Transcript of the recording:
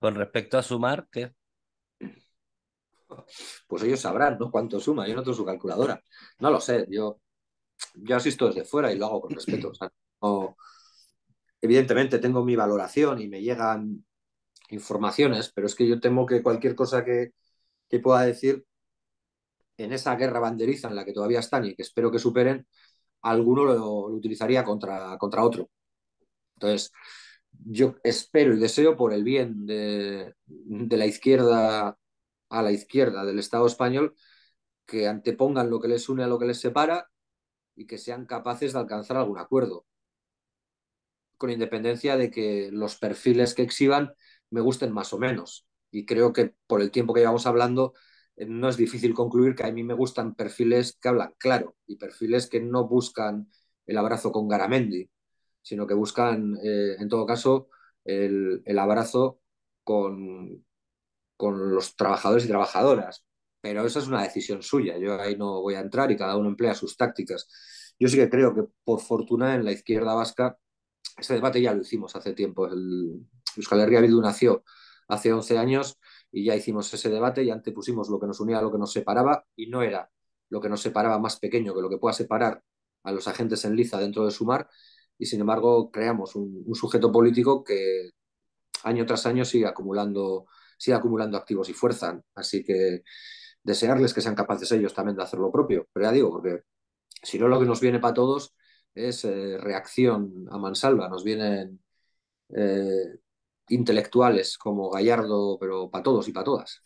con respecto a sumar, ¿qué? Pues ellos sabrán, ¿no? Cuánto suma, yo no tengo su calculadora. No lo sé, yo, yo asisto desde fuera y lo hago con respeto. O evidentemente tengo mi valoración y me llegan informaciones, pero es que yo temo que cualquier cosa que, pueda decir en esa guerra banderiza en la que todavía están y que espero que superen, alguno lo, utilizaría contra, contra otro. Entonces, yo espero y deseo por el bien de, la izquierda a la izquierda del Estado español que antepongan lo que les une a lo que les separa y que sean capaces de alcanzar algún acuerdo, con independencia de que los perfiles que exhiban me gusten más o menos. Y creo que por el tiempo que llevamos hablando, eh, no es difícil concluir que a mí me gustan perfiles que hablan claro y perfiles que no buscan el abrazo con Garamendi sino que buscan, eh, en todo caso, el, abrazo con, con los trabajadores y trabajadoras. Pero esa es una decisión suya, yo ahí no voy a entrar y cada uno emplea sus tácticas. Yo sí que creo que, por fortuna, en la izquierda vasca, ese debate ya lo hicimos hace tiempo. El, Euskal Herria Bildu nació hace 11 años y ya hicimos ese debate y antepusimos lo que nos unía a lo que nos separaba y no era lo que nos separaba más pequeño que lo que pueda separar a los agentes en liza dentro de su mar y sin embargo creamos un, sujeto político que año tras año sigue acumulando, sigue acumulando activos y fuerza. Así que desearles que sean capaces ellos también de hacer lo propio. Pero ya digo, porque si no lo que nos viene para todos es eh, reacción a mansalva, nos vienen eh, intelectuales como Gallardo, pero para todos y para todas.